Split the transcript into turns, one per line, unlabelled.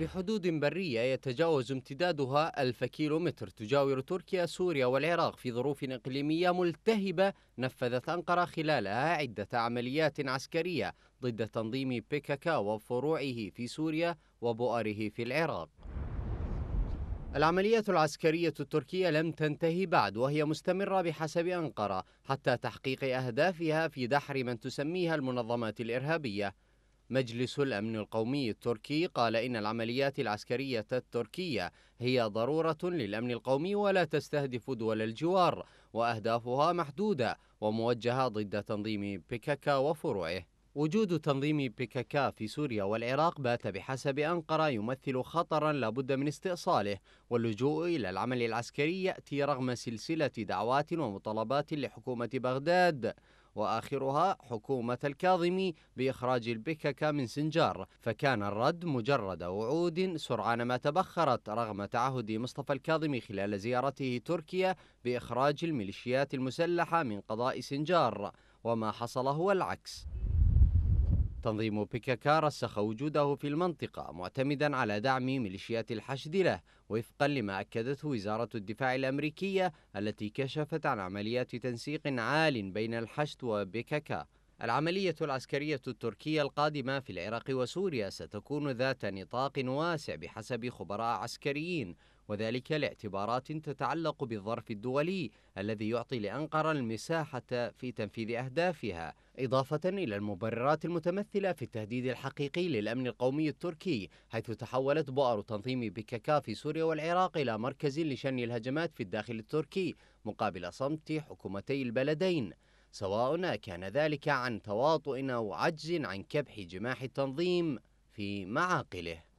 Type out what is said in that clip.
بحدود برية يتجاوز امتدادها ألف كيلو متر تجاور تركيا سوريا والعراق في ظروف إقليمية ملتهبة نفذت أنقرة خلالها عدة عمليات عسكرية ضد تنظيم بيكاكا وفروعه في سوريا وبؤره في العراق العمليات العسكرية التركية لم تنتهي بعد وهي مستمرة بحسب أنقرة حتى تحقيق أهدافها في دحر من تسميها المنظمات الإرهابية مجلس الأمن القومي التركي قال إن العمليات العسكرية التركية هي ضرورة للأمن القومي ولا تستهدف دول الجوار وأهدافها محدودة وموجهة ضد تنظيم بيكاكا وفروعه وجود تنظيم بيكاكا في سوريا والعراق بات بحسب أنقرة يمثل خطرا لابد من استئصاله واللجوء إلى العمل العسكري يأتي رغم سلسلة دعوات ومطالبات لحكومة بغداد وآخرها حكومة الكاظمي بإخراج البكك من سنجار فكان الرد مجرد وعود سرعان ما تبخرت رغم تعهد مصطفى الكاظمي خلال زيارته تركيا بإخراج الميليشيات المسلحة من قضاء سنجار وما حصل هو العكس تنظيم بيكاكا رسخ وجوده في المنطقة معتمدا على دعم ميليشيات الحشد له وفقا لما أكدته وزارة الدفاع الأمريكية التي كشفت عن عمليات تنسيق عال بين الحشد وبيكاكا العملية العسكرية التركية القادمة في العراق وسوريا ستكون ذات نطاق واسع بحسب خبراء عسكريين وذلك لاعتبارات تتعلق بالظرف الدولي الذي يعطي لأنقرة المساحة في تنفيذ أهدافها إضافة إلى المبررات المتمثلة في التهديد الحقيقي للأمن القومي التركي حيث تحولت بؤر تنظيم بككا في سوريا والعراق إلى مركز لشن الهجمات في الداخل التركي مقابل صمت حكومتي البلدين سواء كان ذلك عن تواطؤ أو عجز عن كبح جماح التنظيم في معاقله